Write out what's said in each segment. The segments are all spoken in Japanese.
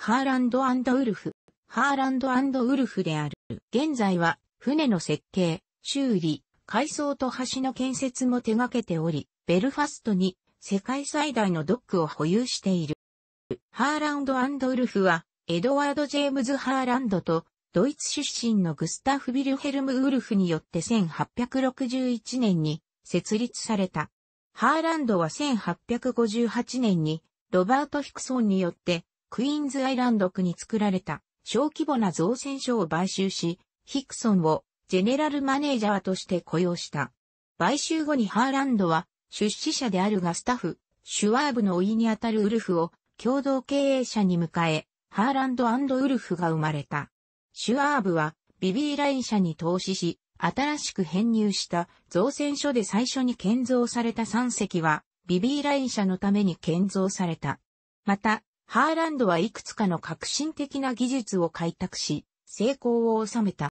ハーランドウルフ、ハーランドウルフである。現在は、船の設計、修理、改装と橋の建設も手掛けており、ベルファストに世界最大のドックを保有している。ハーランドウルフは、エドワード・ジェームズ・ハーランドと、ドイツ出身のグスタフ・ビルヘルム・ウルフによって1861年に設立された。ハーランドは1858年にロバート・ヒクソンによってクイーンズアイランド区に作られた小規模な造船所を買収し、ヒクソンをジェネラルマネージャーとして雇用した。買収後にハーランドは出資者であるがスタッフ、シュワーブの老いにあたるウルフを共同経営者に迎え、ハーランドウルフが生まれた。シュワーブはビビーライン社に投資し、新しく編入した造船所で最初に建造された3隻は、ビビーライン社のために建造された。また、ハーランドはいくつかの革新的な技術を開拓し、成功を収めた。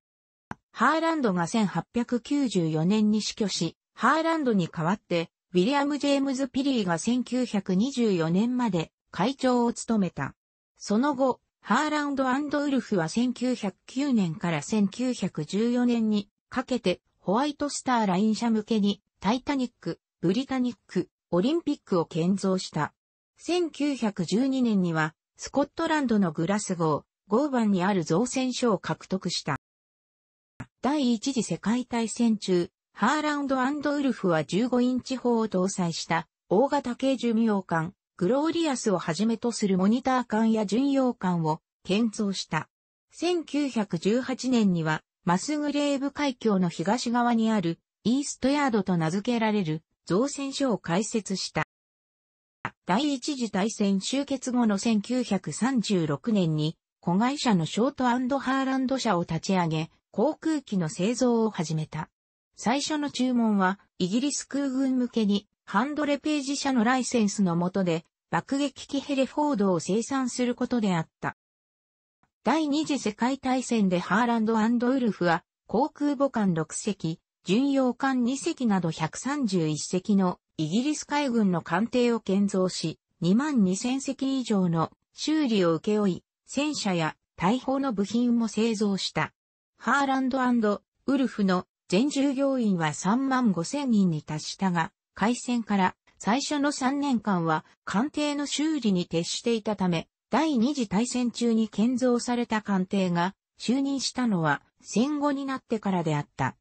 ハーランドが1894年に死去し、ハーランドに代わって、ウィリアム・ジェームズ・ピリーが1924年まで会長を務めた。その後、ハーランドウルフは1909年から1914年にかけてホワイトスターライン社向けにタイタニック、ブリタニック、オリンピックを建造した。1912年には、スコットランドのグラスゴー、ゴーバンにある造船所を獲得した。第一次世界大戦中、ハーランドウルフは15インチ砲を搭載した大型軽巡洋艦、グローリアスをはじめとするモニター艦や巡洋艦を建造した。1918年にはマスグレーブ海峡の東側にあるイーストヤードと名付けられる造船所を開設した。第一次大戦終結後の1936年に、子会社のショートハーランド社を立ち上げ、航空機の製造を始めた。最初の注文は、イギリス空軍向けに、ハンドレページ社のライセンスの下で、爆撃機ヘレフォードを生産することであった。第二次世界大戦でハーランドウルフは、航空母艦6隻、巡洋艦2隻など131隻のイギリス海軍の艦艇を建造し、2万2000隻以上の修理を請け負い、戦車や大砲の部品も製造した。ハーランドウルフの全従業員は3万5000人に達したが、開戦から最初の3年間は艦艇の修理に徹していたため、第二次大戦中に建造された艦艇が就任したのは戦後になってからであった。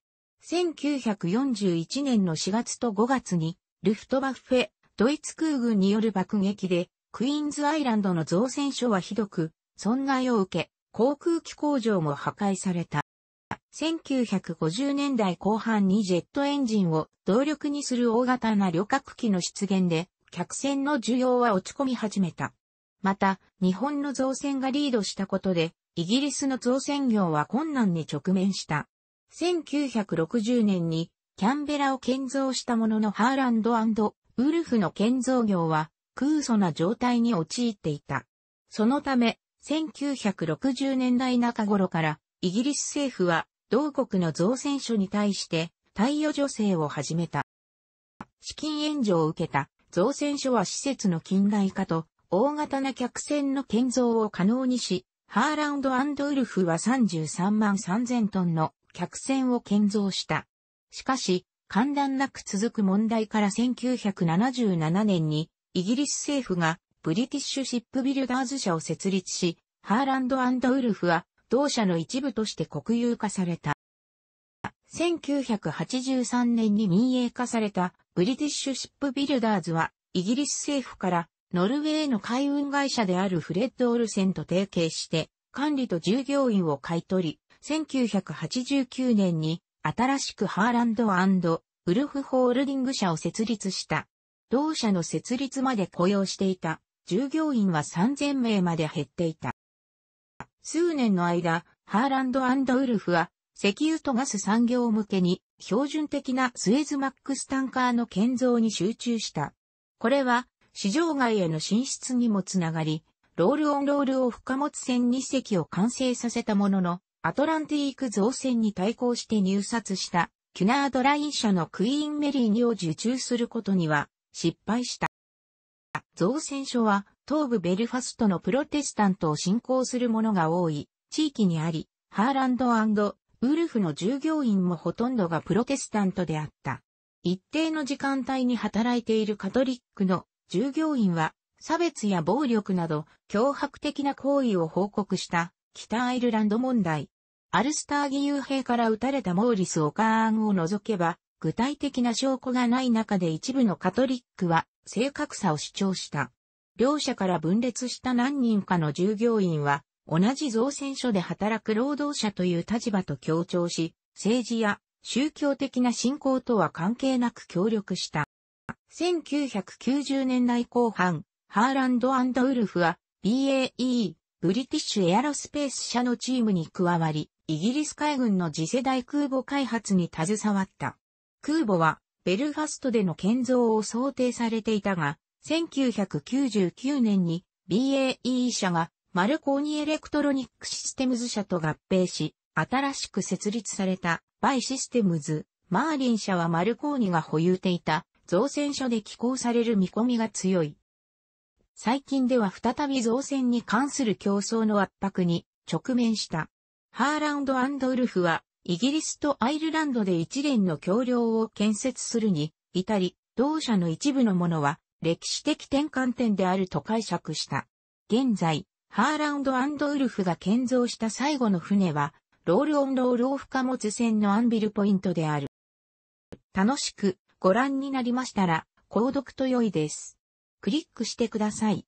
1941年の4月と5月にルフトバッフェ、ドイツ空軍による爆撃で、クイーンズアイランドの造船所はひどく、損害を受け、航空機工場も破壊された。1950年代後半にジェットエンジンを動力にする大型な旅客機の出現で、客船の需要は落ち込み始めた。また、日本の造船がリードしたことで、イギリスの造船業は困難に直面した。1960年にキャンベラを建造したもののハーランドウルフの建造業は空疎な状態に陥っていた。そのため、1960年代中頃からイギリス政府は同国の造船所に対して貸与助成を始めた。資金援助を受けた造船所は施設の近代化と大型な客船の建造を可能にし、ハーランドウルフは33万3000トンの客船を建造した。しかし、寒暖なく続く問題から1977年に、イギリス政府がブリティッシュシップビルダーズ社を設立し、ハーランドウルフは同社の一部として国有化された。1983年に民営化されたブリティッシュシップビルダーズはイギリス政府からノルウェーの海運会社であるフレッド・オルセンと提携して管理と従業員を買い取り、1989年に新しくハーランドウルフホールディング社を設立した。同社の設立まで雇用していた従業員は3000名まで減っていた。数年の間、ハーランドウルフは石油とガス産業向けに標準的なスエズマックスタンカーの建造に集中した。これは市場外への進出にもつながり、ロールオンロールオフ貨物船2隻を完成させたものの、アトランティーク造船に対抗して入札したキュナードライン社のクイーンメリーにを受注することには失敗した。造船所は東部ベルファストのプロテスタントを信仰する者が多い地域にあり、ハーランドウルフの従業員もほとんどがプロテスタントであった。一定の時間帯に働いているカトリックの従業員は差別や暴力など脅迫的な行為を報告した北アイルランド問題。アルスター義勇兵から撃たれたモーリス・オカーンを除けば、具体的な証拠がない中で一部のカトリックは正確さを主張した。両者から分裂した何人かの従業員は、同じ造船所で働く労働者という立場と強調し、政治や宗教的な信仰とは関係なく協力した。1990年代後半、ハーランドウルフは BAE ブリティッシュエアロスペース社のチームに加わり、イギリス海軍の次世代空母開発に携わった。空母は、ベルファストでの建造を想定されていたが、1999年に BAE 社がマルコーニエレクトロニックシステムズ社と合併し、新しく設立されたバイシステムズ、マーリン社はマルコーニが保有していた造船所で寄港される見込みが強い。最近では再び造船に関する競争の圧迫に直面した。ハーランドウルフは、イギリスとアイルランドで一連の橋梁を建設するに、至り、同社の一部のものは、歴史的転換点であると解釈した。現在、ハーランドウルフが建造した最後の船は、ロールオンロールオフ貨物船のアンビルポイントである。楽しくご覧になりましたら、購読と良いです。クリックしてください。